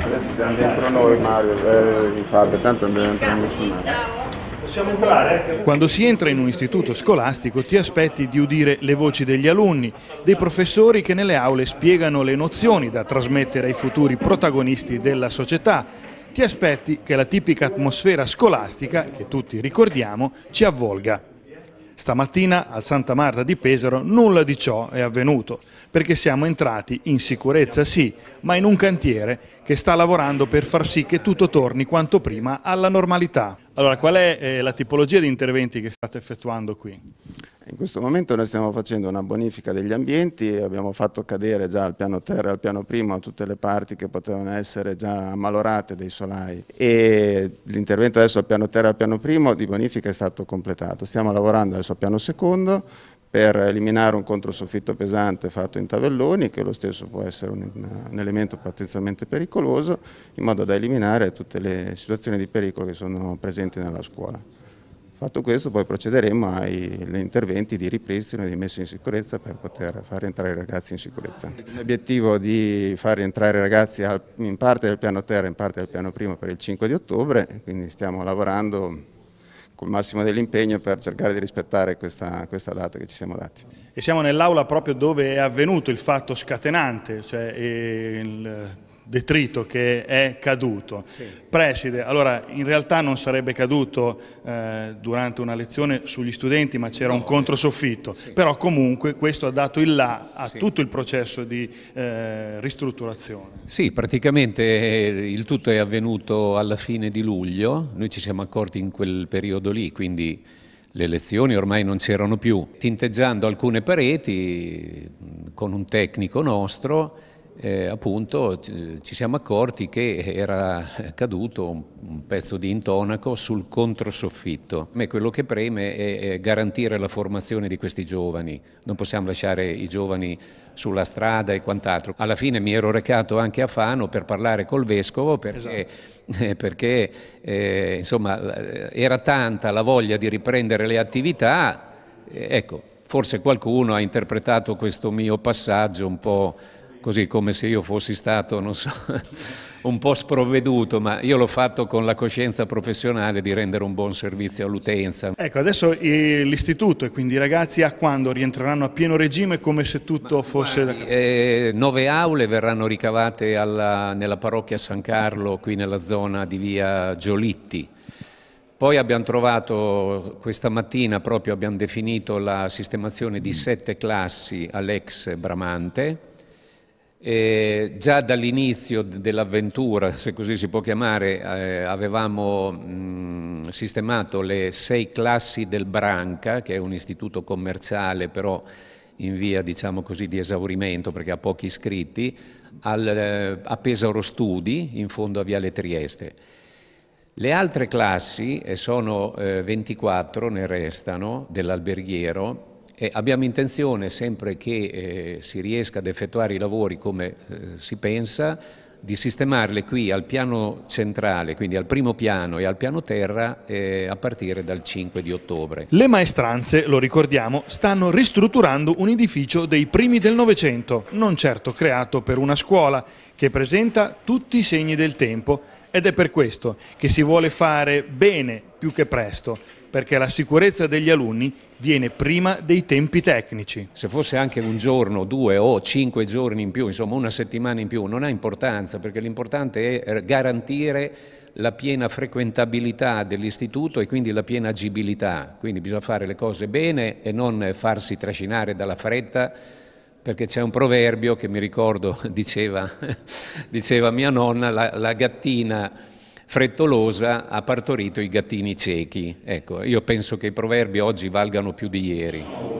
Adesso siamo dentro noi Mario, eh, Fabio, tanto abbiamo entrato nessuno. Possiamo entrare? Quando si entra in un istituto scolastico ti aspetti di udire le voci degli alunni, dei professori che nelle aule spiegano le nozioni da trasmettere ai futuri protagonisti della società. Ti aspetti che la tipica atmosfera scolastica, che tutti ricordiamo, ci avvolga. Stamattina al Santa Marta di Pesaro nulla di ciò è avvenuto, perché siamo entrati in sicurezza sì, ma in un cantiere che sta lavorando per far sì che tutto torni quanto prima alla normalità. Allora, qual è eh, la tipologia di interventi che state effettuando qui? In questo momento noi stiamo facendo una bonifica degli ambienti, abbiamo fatto cadere già al piano terra e al piano primo tutte le parti che potevano essere già ammalorate dei solai e l'intervento adesso al piano terra e al piano primo di bonifica è stato completato. Stiamo lavorando adesso al piano secondo per eliminare un controsoffitto pesante fatto in tavelloni, che lo stesso può essere un, un elemento potenzialmente pericoloso, in modo da eliminare tutte le situazioni di pericolo che sono presenti nella scuola. Fatto questo poi procederemo agli interventi di ripristino e di messa in sicurezza per poter far rientrare i ragazzi in sicurezza. L'obiettivo di far rientrare i ragazzi in parte del piano terra e in parte del piano primo per il 5 di ottobre, quindi stiamo lavorando col massimo dell'impegno per cercare di rispettare questa, questa, data che ci siamo dati. E siamo nell'aula proprio dove è avvenuto il fatto scatenante, cioè eh, il detrito che è caduto. Sì. Preside, allora in realtà non sarebbe caduto eh, durante una lezione sugli studenti ma c'era no, un controsoffitto, sì. però comunque questo ha dato il là a sì. tutto il processo di eh, ristrutturazione. Sì, praticamente eh, il tutto è avvenuto alla fine di luglio, noi ci siamo accorti in quel periodo lì, quindi le lezioni ormai non c'erano più, tinteggiando alcune pareti mm, con un tecnico nostro eh, appunto ci siamo accorti che era caduto un, un, pezzo di intonaco sul controsoffitto. A me quello che preme è, è, garantire la formazione di questi giovani, non possiamo lasciare i giovani sulla strada e quant'altro. Alla fine mi ero recato anche a Fano per parlare col vescovo perché, esatto. Eh, perché eh, insomma, eh, era tanta la voglia di riprendere le attività, eh, ecco, forse qualcuno ha interpretato questo mio passaggio un po' così come se io fossi stato, non so, un po' sprovveduto, ma io l'ho fatto con la coscienza professionale di rendere un buon servizio all'utenza. Ecco, adesso eh, l'istituto e quindi i ragazzi a quando rientreranno a pieno regime come se tutto ma, fosse... Guardi, da... eh, nove aule verranno ricavate alla, nella parrocchia San Carlo, qui nella zona di via Giolitti. Poi abbiamo trovato, questa mattina proprio abbiamo definito la sistemazione di mm. sette classi all'ex Bramante, e eh, già dall'inizio dell'avventura, se così si può chiamare, eh, avevamo mh, sistemato le sei classi del Branca, che è un istituto commerciale però in via diciamo così, di esaurimento perché ha pochi iscritti, al, eh, a Pesaro Studi, in fondo a Viale Trieste. Le altre classi, e sono eh, 24 ne restano, dell'alberghiero, e abbiamo intenzione, sempre che eh, si riesca ad effettuare i lavori come eh, si pensa, di sistemarle qui al piano centrale, quindi al primo piano e al piano terra eh, a partire dal 5 di ottobre. Le maestranze, lo ricordiamo, stanno ristrutturando un edificio dei primi del Novecento, non certo creato per una scuola, che presenta tutti i segni del tempo, ed è per questo che si vuole fare bene più che presto, perché la sicurezza degli alunni viene prima dei tempi tecnici. Se fosse anche un giorno, due o cinque giorni in più, insomma una settimana in più, non ha importanza perché l'importante è garantire la piena frequentabilità dell'istituto e quindi la piena agibilità, quindi bisogna fare le cose bene e non farsi trascinare dalla fretta perché c'è un proverbio che mi ricordo diceva, diceva mia nonna, la, la, gattina frettolosa ha partorito i gattini ciechi. Ecco, io penso che i proverbi oggi valgano più di ieri.